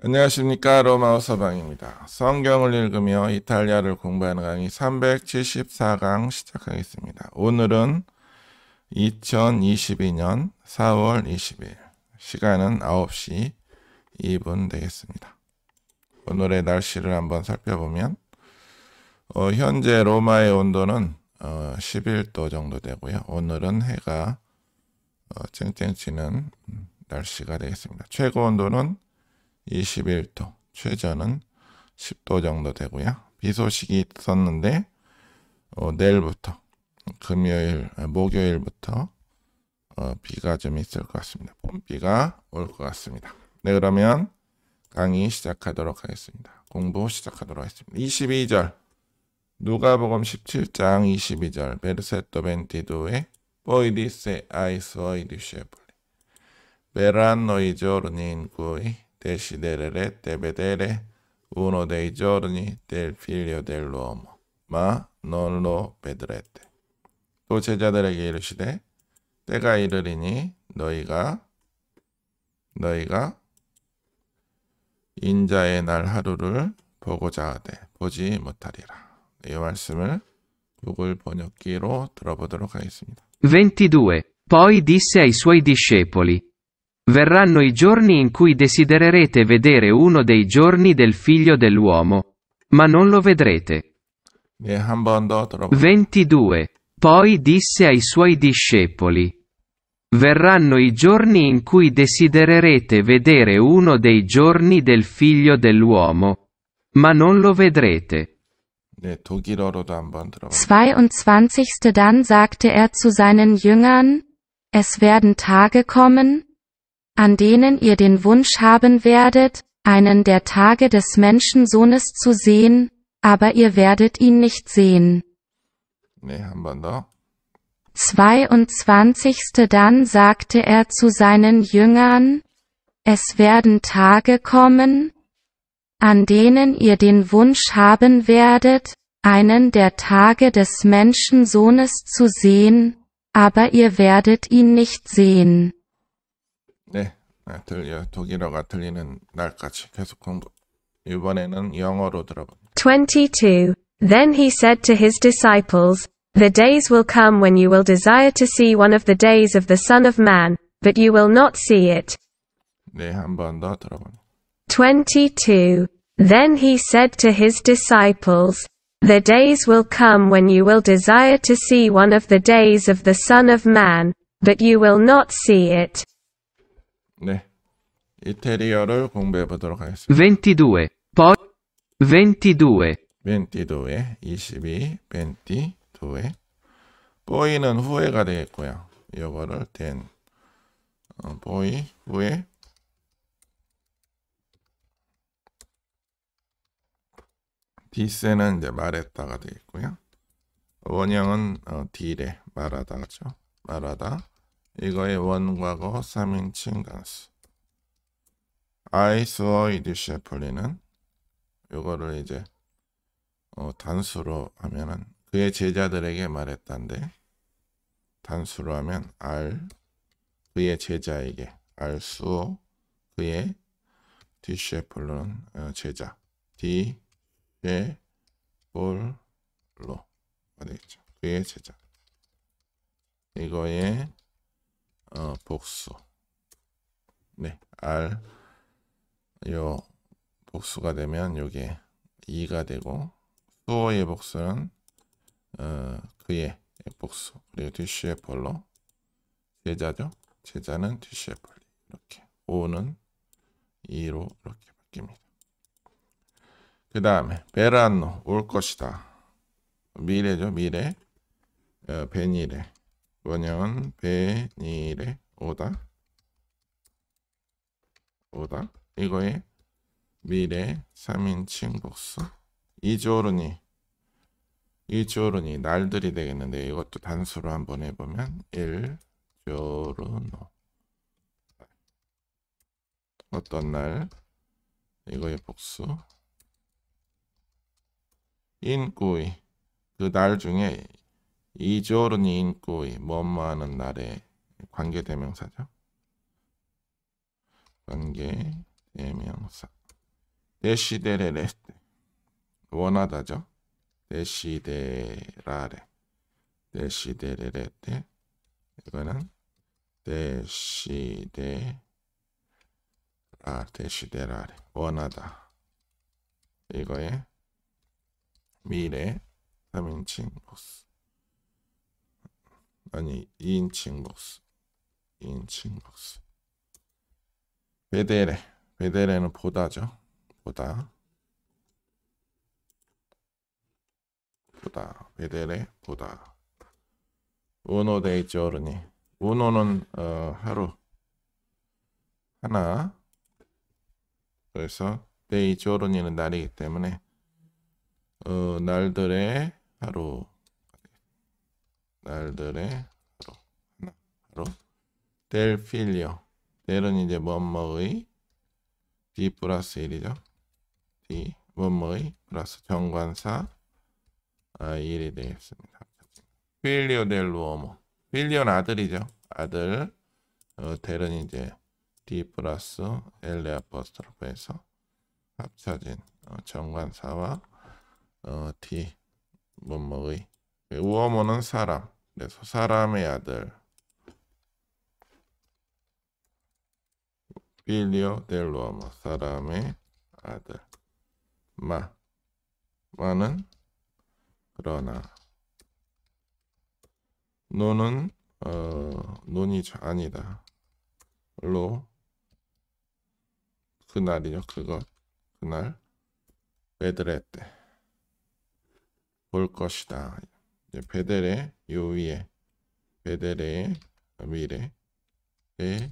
안녕하십니까 로마어 서방입니다. 성경을 읽으며 이탈리아를 공부하는 강의 374강 시작하겠습니다. 오늘은 2022년 4월 20일 시간은 9시 2분 되겠습니다. 오늘의 날씨를 한번 살펴보면 어, 현재 로마의 온도는 어, 11도 정도 되고요. 오늘은 해가 어, 쨍쨍 치는 음, 날씨가 되겠습니다. 최고 온도는 21도, 최저는 10도 정도 되고요. 비 소식이 있었는데 어, 내일부터 금요일, 아, 목요일부터 어, 비가 좀 있을 것 같습니다. 봄비가 올 것 같습니다. 네, 그러면 강의 시작하도록 하겠습니다. 공부 시작하도록 하겠습니다. 22절 누가복음 17장 22절 베르세토 벤티도의 보이디세 아이스 오이디쉐블레 베란노이조르닌 구이 desiderere, debe dere, uno dei giorni del figlio dell'uomo, ma non lo vedrete. 또 제자들에게 이르시되 때가 이르리니 너희가 너희가 인자의 날 하루를 보고자 하되 보지 못하리라. 이 말씀을 구글 번역기로 들어보도록 하겠습니다. 22. Poi disse ai suoi discepoli Verranno i giorni in cui desidererete vedere uno dei giorni del figlio dell'uomo, ma non lo vedrete. 22. Poi disse ai suoi discepoli, Verranno i giorni in cui desidererete vedere uno dei giorni del figlio dell'uomo, ma non lo vedrete. 22. Dann sagte er zu seinen Jüngern, Es werden Tage kommen, an denen ihr den Wunsch haben werdet, einen der Tage des Menschensohnes zu sehen, aber ihr werdet ihn nicht sehen. Nee, haben wir da. 22. Dann sagte er zu seinen Jüngern, es werden Tage kommen, an denen ihr den Wunsch haben werdet, einen der Tage des Menschensohnes zu sehen, aber ihr werdet ihn nicht sehen. 들려 독일어가 들리는 날까지 계속 공부. 이번에는 영어로 22. Then he said to his disciples, The days will come when you will desire to see one of the days of the Son of Man, but you will not see it. 네, 22. Then he said to his disciples, The days will come when you will desire to see one of the days of the Son of Man, but you will not see it. 네. 이태리어를 공부해 보도록 하겠습니다. 22. p 22. 22, 22, 22. 보이는 후에가 되겠고요. 이거를 된 어, 보이 후에 디세는 이제 말했다가 되겠고요. 원형은 어, 딜에 말하다죠. 말하다. 이거의 원과거 3인칭 단수 I saw 이디시에 풀리는 요거를 이제 어, 단수로 하면은 그의 제자들에게 말했단데 단수로 하면 알 그의 제자에게 알수 그의 디셰폴로 어, 제자 디셰폴로 어디죠 그의 제자 이거의 어, 복수 네 r 요 복수가 되면 요게 2가 되고 수호의 복수는 어, 그의 복수 그리고 뒤쉬의 벌로 제자죠 제자는 뒤쉬의 벌 이렇게 5는 2로 이렇게 바뀝니다 그 다음에 베란노 올 것이다 미래죠 미래 어, 베니레 원형 베닐에 오다 오다 이거의 미래 3인칭 복수 이조르니 이조르니 날들이 되겠는데 이것도 단수로 한번 해보면 일조르노 어떤 날 이거의 복수 인구이 그 날 중에 이조르니인구이 뭐뭐하는 날에 관계 대명사죠. 관계 대명사 데시데레레테 원하다죠. 데시데라레 데시데레레테 이거는 데시데 라 데시데라레 원하다 이거의 미래 3인칭 보스 아니 인칭 박스 인칭 박스 베데레 베데레는 보다죠 보다 보다 베데레 보다 우노 데이지 오르니 우노는 어, 하루 하나 그래서 데이지 오르니는 날이기 때문에 어, 날들의 하루 날들의 하루 하루 델필리오 델은 이제 뭐뭐의 D 플러스 1이죠 D 뭐뭐의 플러스 정관사 1이 아, 되겠습니다 필리오 델 루오모 필리오는 아들이죠 아들 어, 델은 이제 D 플러스 엘레 아퍼스트로프서 합쳐진 어, 정관사와 어, D 뭐뭐의 우어모는 사람. 그래서 네, 사람의 아들. 빌리오델 우어모. 사람의 아들. 마. 마는 그러나. 노는 어, 논이 아니다. 로 그날이요 그것 그날 베드레 때볼 것이다. 이제 베델의 요 위에 베델의 미래 에 예.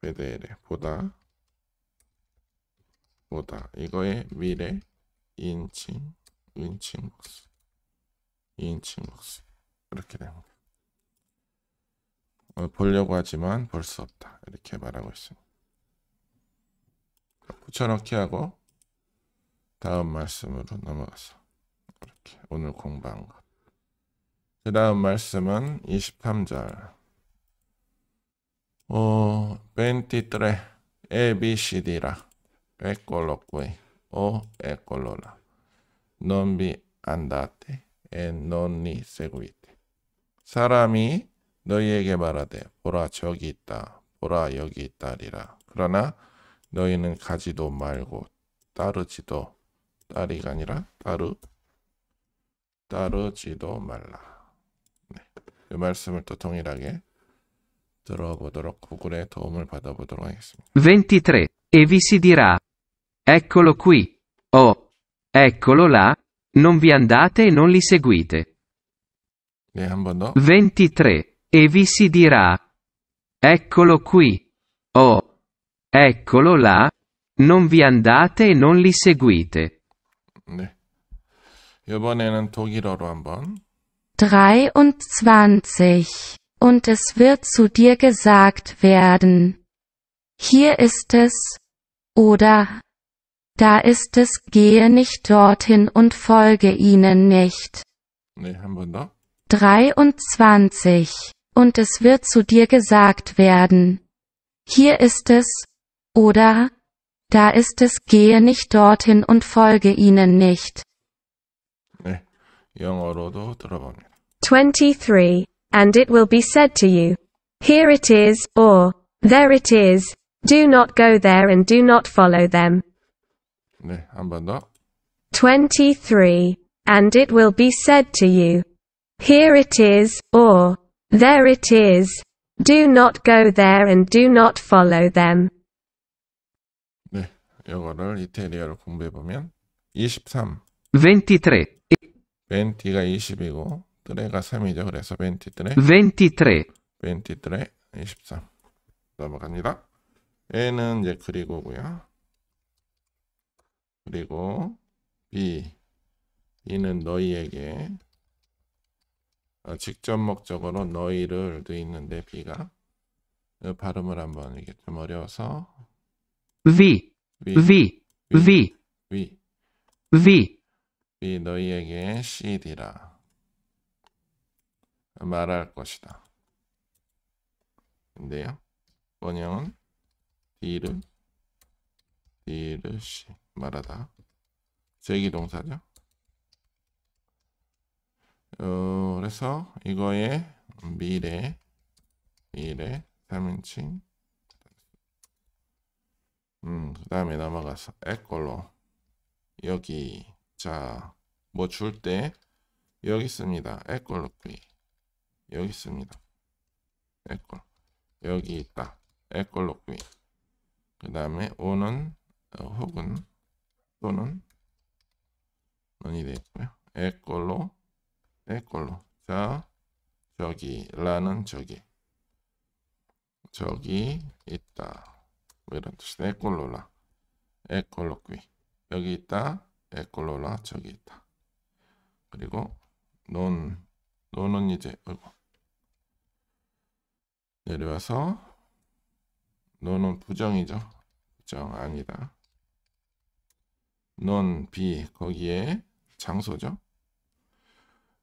베델의 보다 보다 이거의 미래 인칭 인칭 복수 인칭 복수 이렇게 됩니다. 어, 보려고 하지만 볼 수 없다 이렇게 말하고 있습니다. 붙여넣기하고 다음 말씀으로 넘어가서 오늘 공부한 것. 그 다음 말씀은 23절. 오, 23. A, B, C, D라. e c o l o qui. O, e c o l o là. Non vi andate e non ni seguite. 사람이 너희에게 말하되 보라 저기 있다. 보라 여기 있다리라. 그러나 너희는 가지도 말고 따르지도 따리가 아니라 따르 따르지도 말라. 네. 이 말씀을 또 동일하게 들어보도록 구글의 도움을 받아보도록 하겠습니다. 23. E vi si dirà, eccolo qui, o eccolo là, non vi andate e non li seguite. 네, 23. E vi si dirà, eccolo qui, o eccolo là, non vi andate e non li seguite. 네. 이번에는 독일어로 한번. 23. Und es wird zu dir gesagt werden. Hier ist es. Oder. Da ist es, gehe nicht dorthin und folge ihnen nicht. Nee, haben wir noch. 23. Und es wird zu dir gesagt werden. Hier ist es. Oder. Da ist es, gehe nicht dorthin und folge ihnen nicht. 영어로도 들어봅니다. 23. And it will be said to you, Here it is, or There it is. Do not go there and do not follow them. 네, 더. 23. And it will be said to you, Here it is, or There it is. Do not go there and do not follow them. 네, 이거를 이태리어로 23. 23. 벤티가 20이고 뜨레가 3이죠. 그래서 벤티 뜨레 23 벤티 뜨레 23 넘어갑니다. A는 이제 그리고고요. 그리고 B B는 너희에게 어, 직접 목적으로 너희를 돼 있는데 B가 어, 발음을 한번 이게 좀 어려워서 V V V V V V, v. 이 너희에게 CD라 말할 것이다. 근데요 원형은 D를 D를 C 말하다. 제기 동사죠. 어, 그래서 이거의 미래 미래 3인칭 음, 그 다음에 넘어가서 에 걸로 여기 자, 뭐 줄 때 여기 있습니다. 에꼴 루키 여기 있습니다. 에꼴 여기 있다. 에꼴 루키 그 다음에 오는 어, 혹은 또는 는이 되겠고요. 에꼴로 에꼴로 자 저기 라는 저기 저기 있다. 뭐 이런 뜻이에요 에꼴로라 에꼴로 키 여기 있다. 에콜로라 저기 있다. 그리고 논 논은 이제 어이구. 내려와서 논은 부정이죠. 부정 아니다. 논 비 거기에 장소죠.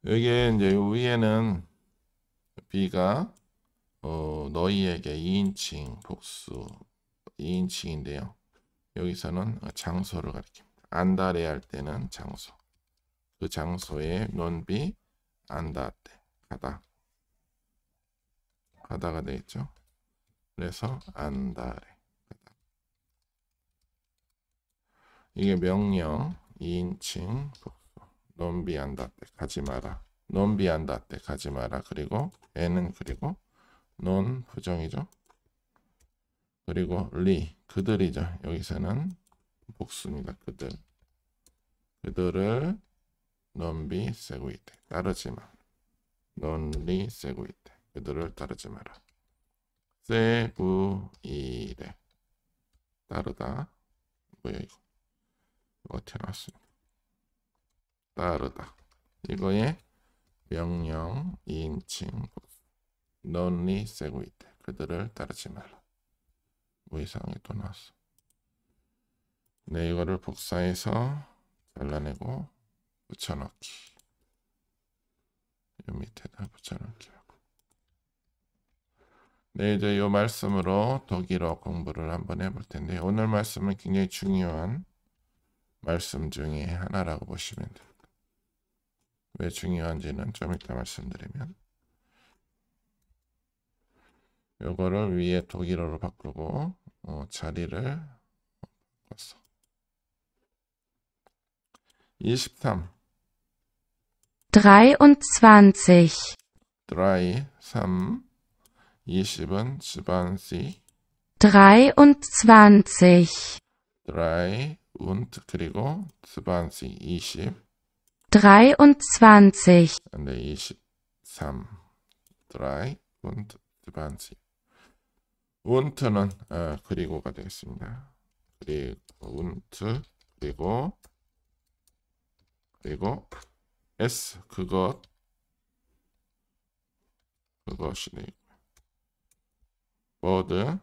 여기에 이제 위에는 비가 어, 너희에게 2인칭 복수 2인칭인데요. 여기서는 장소를 가리킵니다. 안다레할 때는 장소. 그 장소에 논비 안다때 가다. 가다가 되겠죠. 그래서 안다레. 이게 명령 2인칭 복수. 논비 안다때 가지 마라. 논비 안다때 가지 마라. 그리고 애는 그리고 논 부정이죠. 그리고 리 그들이죠. 여기서는 복수입니다. 그들. 그들을 넌비 세구이테 따르지 마. 넌리 세구이테 그들을 따르지 마라. 세구이레 따르다 뭐야 이거 어떻게 나왔습니까 따르다 이거에 명령 인칭 복수 넌리 세구이테 그들을 따르지 마라. 뭐 이상이 또 나왔어. 네, 이거를 복사해서 잘라내고 붙여넣기. 이 밑에다 붙여넣기 하고. 네, 이제 이 말씀으로 독일어 공부를 한번 해볼 텐데 오늘 말씀은 굉장히 중요한 말씀 중에 하나라고 보시면 됩니다. 왜 중요한지는 좀 이따 말씀드리면 요거를 위에 독일어로 바꾸고 어, 자리를 바꿨어. 23. 23. 3, 3. 20은 집안 C. 23. 2 3 und 그리고 집안 C 20. 23. 근데 23. 2 3 und 집안 C. und는 아, 어, 그리고가 되겠습니다. 그리고 und 그리고 그리고 s 그것 그것이네 워드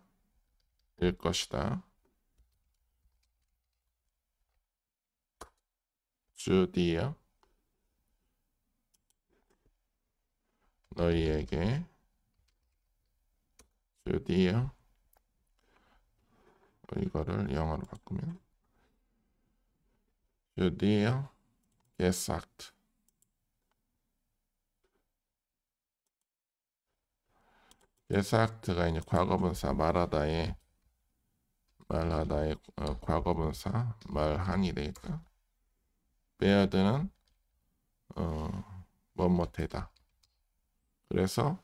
일 것이다 주디어 너희에게 주디어 이거를 영어로 바꾸면 주디어 gesagt. 예사트가 이제 과거분사 말하다의 말하다의 어, 과거분사 말하니 되니까 베어드는 어, 못못다 그래서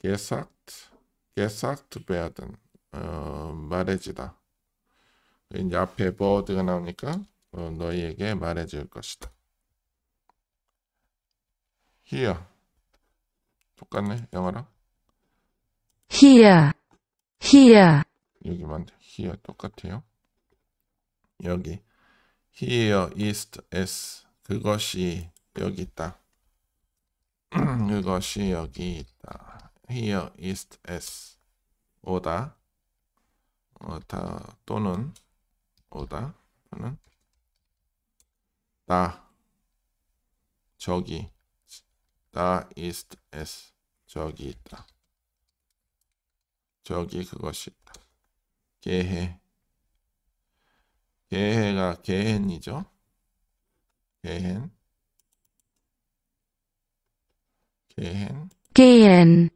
gesagt, gesagt werden 어, 말해지다 이제 앞에 b o 가 나오니까 어, 너희에게 말해줄 것이다 here. 똑같네 영어랑. here, here. 여기만 here 똑같아요. 여기 here is s 그것이 여기 있다. 그것이 여기 있다. here is s 오다 오다 또는 오다 또는 나 저기 다 이스트 에스 저기 있다. 저기 그것이 있다. 개해 개해가 개헨이죠. 개헨 개헨 개헨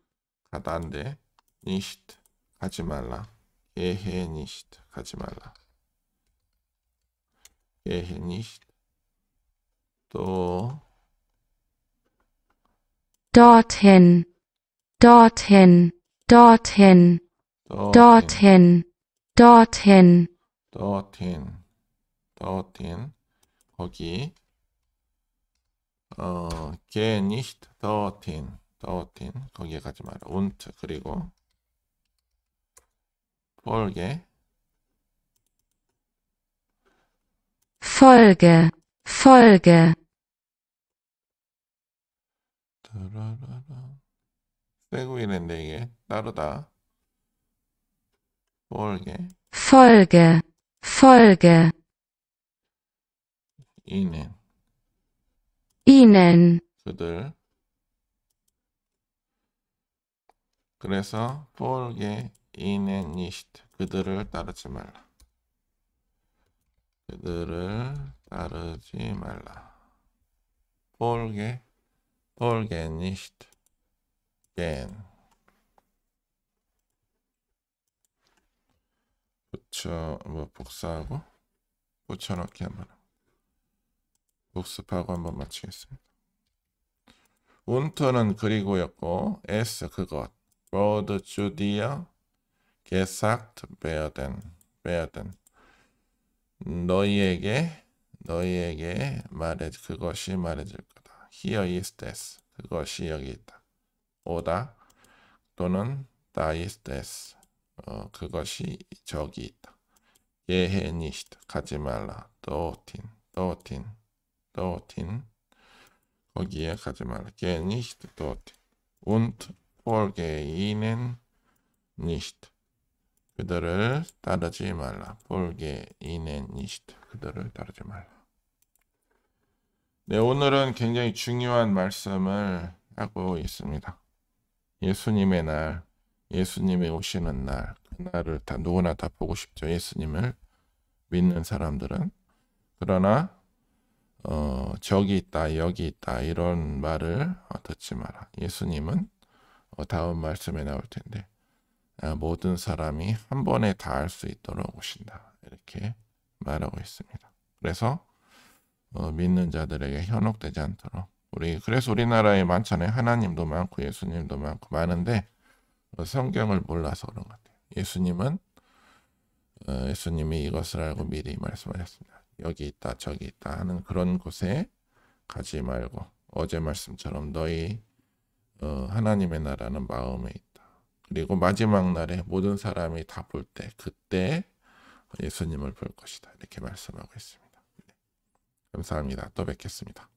가다인데 니시트 가지 말라. 개해 니시트 가지 말라. 개해 니시트 또 dorthin, dorthin, dorthin, dorthin, dorthin, dorthin, dorthin, 거기, 어, geh nicht dorthin, dorthin, 거기에 가지 마라. und, 그리고, folge, folge, folge, 따라라라. 세구이랜데 이게 따르다. folge. folge. folge. ihnen. ihnen. 그들. 그래서 folge ihnen nicht. 그들을 따르지 말라. 그들을 따르지 말라. folge Folge nicht gehen. 붙여 뭐 복사하고 붙여넣기 한번 복습하고 한번 마치겠습니다. 운터는 그리고였고 S 그것 로드 주디어 게삭트 베어덴 베어덴 너희에게 너희에게 말해 그것이 말해질 거 Here is this. 그것이 여기 있다. 오다 또는 다 h a t is this. 어, 그것이 저기 있다. 예해 니시트 가지 말라. 도틴 도틴 도틴 거기에 가지 말라. 게 니시트 도틴 und folge i 그들을 따르지 말라. folge i h 그들을 따르지 말라. 네, 오늘은 굉장히 중요한 말씀을 하고 있습니다. 예수님의 날, 예수님이 오시는 날, 그날을 다 누구나 다 보고 싶죠. 예수님을 믿는 사람들은. 그러나 어, 저기 있다, 여기 있다 이런 말을 듣지 마라. 예수님은 어, 다음 말씀에 나올 텐데 아, 모든 사람이 한 번에 다 알 수 있도록 오신다. 이렇게 말하고 있습니다. 그래서 어, 믿는 자들에게 현혹되지 않도록 우리 그래서 우리나라에 많잖아요. 하나님도 많고 예수님도 많고 많은데 어, 성경을 몰라서 그런 것 같아요. 예수님은 어, 예수님이 이것을 알고 미리 말씀하셨습니다. 여기 있다 저기 있다 하는 그런 곳에 가지 말고 어제 말씀처럼 너희 어, 하나님의 나라는 마음에 있다. 그리고 마지막 날에 모든 사람이 다 볼 때 그때 예수님을 볼 것이다. 이렇게 말씀하고 있습니다. 감사합니다. 또 뵙겠습니다.